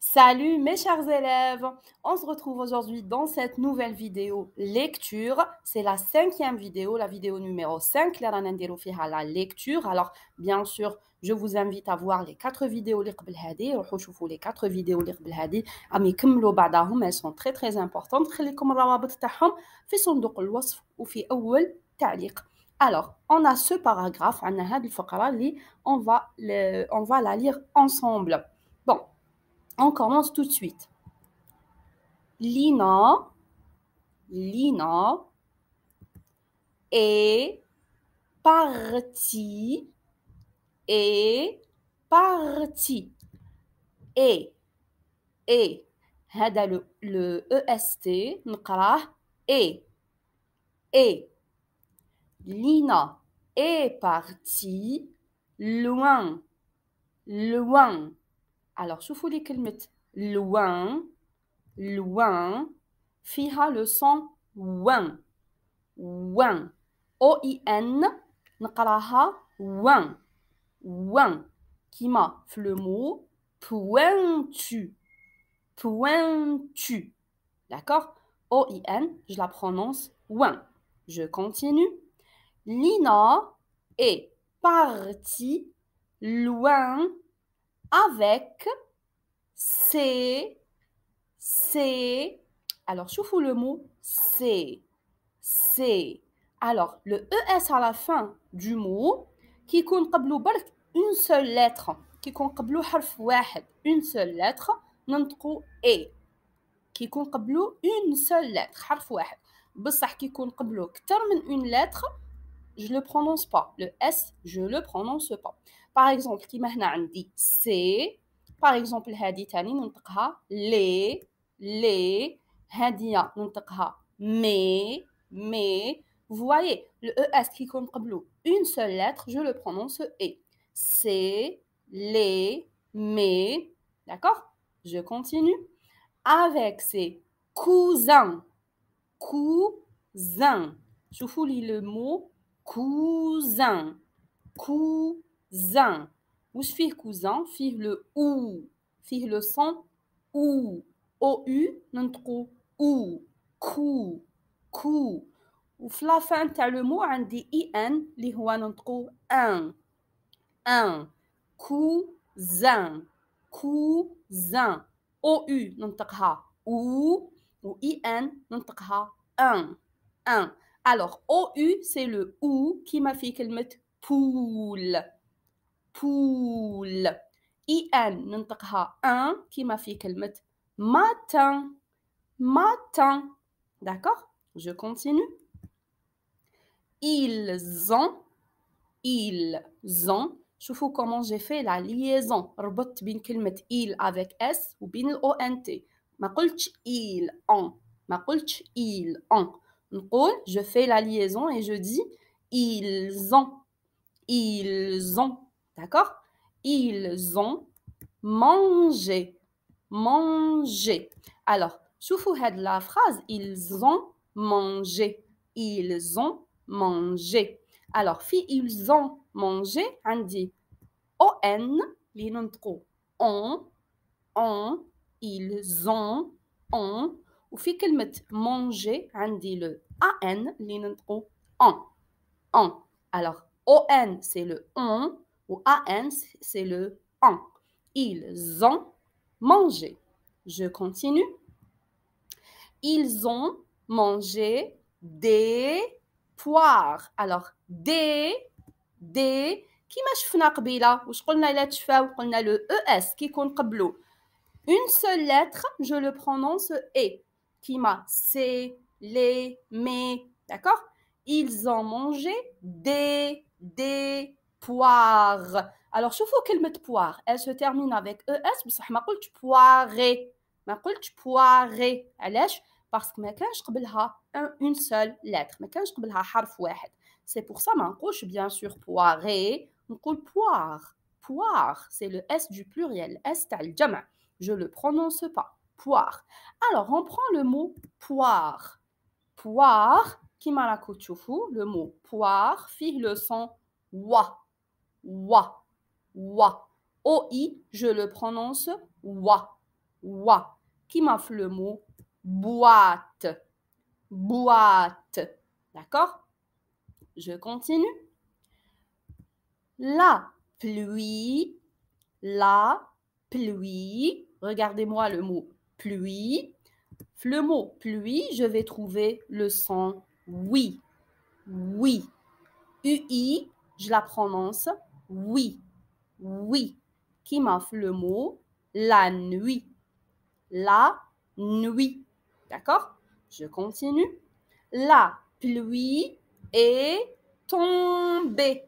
Salut mes chers élèves, on se retrouve aujourd'hui dans cette nouvelle vidéo lecture. C'est la cinquième vidéo, la vidéo numéro 5, la la lecture. Alors bien sûr, je vous invite à voir les quatre vidéos les les quatre vidéos elles sont très très importantes. Alors, on a ce paragraphe, on va, le, on va la lire ensemble. Bon, on commence tout de suite. Lina, Lina est partie, est partie. Et, et, هذا le, le EST, et, et. Lina est partie loin, loin. Alors, que vous mette loin loin فيها le son ouin »,« ouin o i n نقراها Ouin », qui m'a في le mot pointu pointu d'accord o i n je la prononce ouin je continue Lina est partie loin avec c »,« c », alors je vous le mot, c »,« c ». Alors, le ES à la fin du mot, qui compte une seule lettre, qui compte une seule lettre, nous E. Qui compte une seule lettre, harf ouahed. Bessah qui une lettre, je ne le prononce pas. Le S, je ne le prononce pas. Par exemple, qui maintenant dit C. Par exemple, Hadithani, nous avons dit Les, les. Haditha, nous Mais, mais. Vous voyez, le e, ES qui compte comme une seule lettre, je le prononce E. C'est, Les, mais. D'accord Je continue. Avec ses cousins. Cousins. Je vous lis le mot Cousins. Cousins zin. Vous fir cousin, fir le ou, fir le son ou. ou, u, non trop ou, cou, cou. Ou la fin de le mot, on hein, dit in, li hua non trop un, un. Cousin, cousin. O u, non trop ou, ou in, non trop un, un. Alors, ou c'est le ou qui m'a fait qu'elle mette poule poule i ان ننطقها ان كيما في كلمه matin matin d'accord je continue ils ont ils ont شوفوا comment j'ai fait la liaison ربطت بين كلمه il avec s وبين ال ont ما قلتش ils ont ما قلتش ils ont نقول je fais la liaison et je dis ils ont ils ont D'accord Ils ont mangé. Mangé. Alors, souffou de la phrase, ils ont mangé. Ils ont mangé. Alors, fi ils ont mangé, on dit on, on, on, ils ont, on. Ou fi kelmet manger, on dit le an, on, on. Alors, on, c'est le on. Ou an », c'est le an ». Ils ont mangé. Je continue. Ils ont mangé des poires. Alors, des, des, كيما je a je قلنا Je تشفاو le le qui qui qui une seule lettre je le prononce e, Qui m'a? m'a les mais d'accord ils ont mangé des des poire. Alors, شوفوا mette poire. Elle se termine avec ES mais ما قلتش poiré. ما قلتش poiré. Allez, parce que ne كانش pas une seule lettre. ne حرف واحد. C'est pour ça ma نقولش bien sûr poiré. نقول poire. Poire. C'est le S du pluriel. S تاع الجمع. Je le prononce pas. Poire. Alors, on prend le mot poire. Poire. fou. le mot poire, fille le son wa wa, wa. o je le prononce wa, wa. Qui fait le mot boîte, boîte. D'accord Je continue. La pluie, la pluie. Regardez-moi le mot pluie. Le mot pluie, je vais trouver le son oui. Oui. UI, je la prononce oui, oui, qui m'a fait le mot la nuit. La nuit. D'accord Je continue. La pluie est tombée.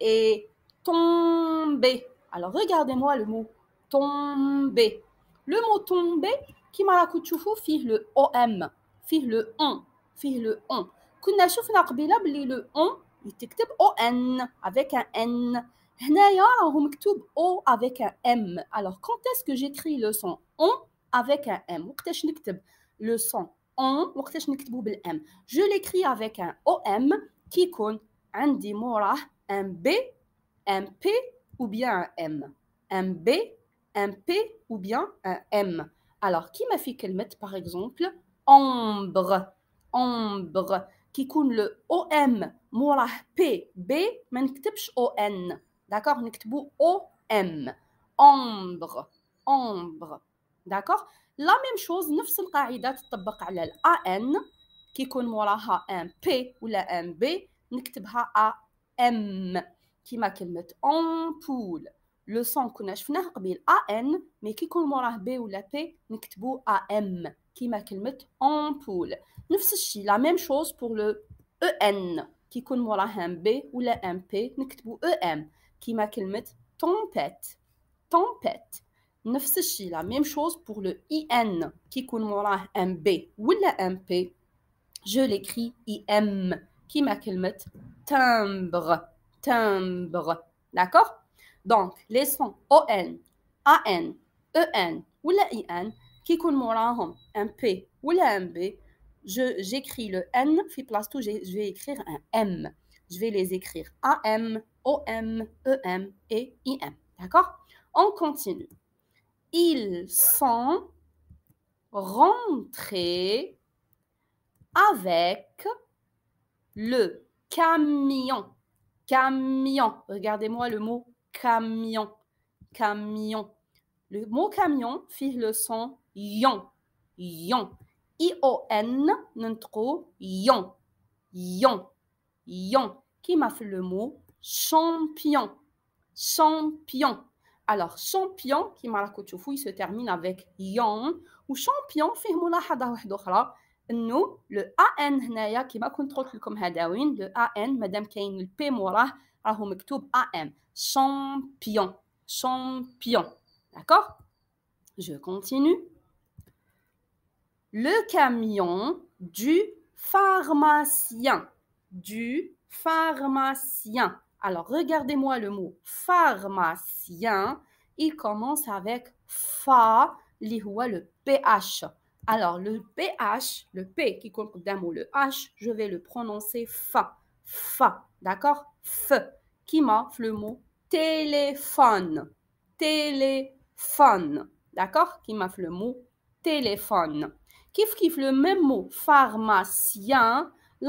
Et tombée. Alors regardez-moi le mot tombée. Le mot tombée, qui m'a la le OM, fille le on, fille le on. Quand chouf le on تكتب O N avec un n هنايا راهو écrit « o » avec un m alors quand est-ce que j'écris le son on avec un m que j'écris le son on avec نكتبو m » je l'écris avec un om qui un عندي un b un p ou bien un m un b un p ou bien un m alors qui m'a fait quelle par exemple ombre ombre كيكون لو او ام موراه بي بي ما نكتبش او ان داكوغ نكتبو او ام اومبغ اومبغ داكوغ لا ميم شوز نفس القاعده تطبق على ال ان كيكون موراها ان بي ولا ان بي نكتبها ا ام كيما كلمه امبول لو سون كنا شفناه قبيل ان مي كيكون موراه بي ولا بي نكتبو ا ام Qui m'a poule ampoule. Neuf la même chose pour le EN, qui connaît un B ou un P, n'est-ce EM, qui m'a tempête. Neuf la même chose pour le IN, qui connaît un B ou la P, je l'écris IM, qui m'a qu'elle timbre. D'accord Donc, les sons ON, AN, EN ou la IN, qui mon un P ou un B j'écris le N place je vais écrire un M je vais les écrire M AM OM EM et IM d'accord on continue ils sont rentrés avec le camion camion regardez-moi le mot camion camion le mot camion fait le son Yon. Yon. I-O-N, notre Yon. Yon. Yon. Qui m'a fait le mot champion. Champion. Alors, champion, qui m'a la il se termine avec yon. Ou champion, la hada wahdokhra. Nous, le a-n, AN هنايا كيما كنت Le لكم هداوين لو AN le P-moura, A راهو a-m. champion champion d'accord je continue le camion du pharmacien. Du pharmacien. Alors, regardez-moi le mot pharmacien. Il commence avec fa, l'ihua, le ph. Alors, le ph, le p qui compte d'un mot, le h, je vais le prononcer fa. Fa, d'accord F, qui m'offre le mot téléphone. Téléphone, d'accord Qui m'offre le mot téléphone le même mot, pharmacien, il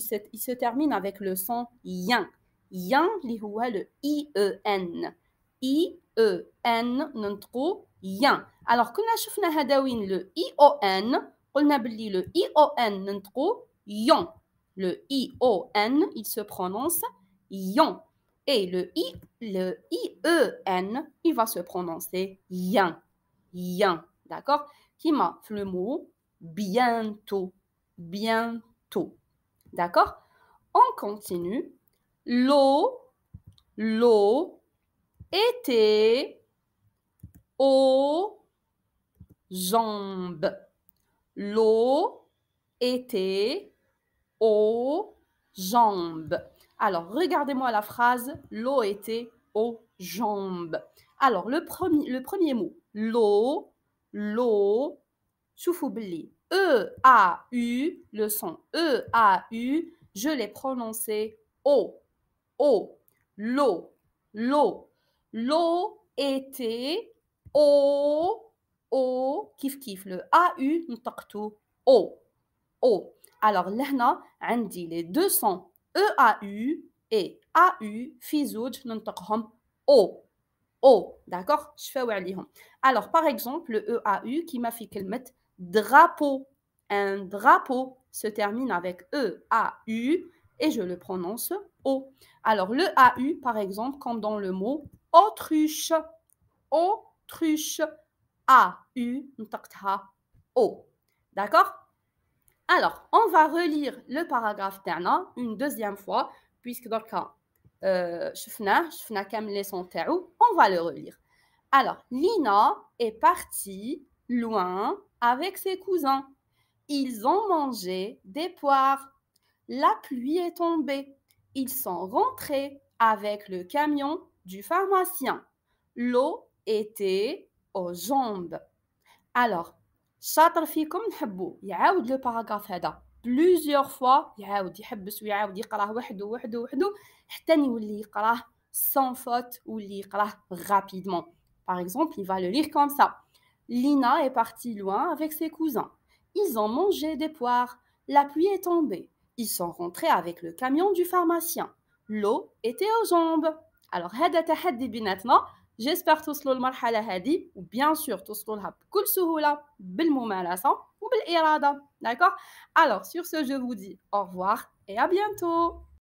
se, il se termine avec le son yin. Yin, li le I-E-N. I-E-N, trop yin. Alors, qu'on a chouffna le I-O-N, on a le I-O-N, yon. Le I-O-N, il se prononce yon. Et le I, le I-E-N, il va se prononcer yin. Yin, d'accord qui fait le mot bientôt. Bientôt. D'accord On continue. L'eau, l'eau, était aux jambes. L'eau, était aux jambes. Alors, regardez-moi la phrase l'eau était aux jambes. Alors, le premier, le premier mot, l'eau Lo, l'eau E A U le son E A U je l'ai prononcé O O Lo, Lo, Lo était O O kif kif le A U نطقته O O alors là on dit les deux sons E A U et A U Fizouj, زوج ننطقهم O O, oh, d'accord Alors, par exemple, le EAU qui m'a fait mette drapeau. Un drapeau se termine avec E-A-U et je le prononce O. Alors, le AU, par exemple, comme dans le mot autruche, autruche, A-U, O. D'accord Alors, on va relire le paragraphe d'Anna une deuxième fois, puisque dans le cas, euh, on va le relire alors Lina est partie loin avec ses cousins ils ont mangé des poires la pluie est tombée ils sont rentrés avec le camion du pharmacien l'eau était aux jambes alors y comme نحبو يعاود لو هذا Plusieurs fois, plusieurs fois ou sans faute ou lire rapidement. Par exemple, il va le lire comme ça. Lina est partie loin avec ses cousins. Ils ont mangé des poires. La pluie est tombée. Ils sont rentrés avec le camion du pharmacien. L'eau était aux jambes. Alors, head, début maintenant. J'espère que tout cela vous a été bien Bien sûr, tout cela vous a été bien dit. Belle moment, et Belle érada. D'accord Alors, sur ce, je vous dis au revoir et à bientôt.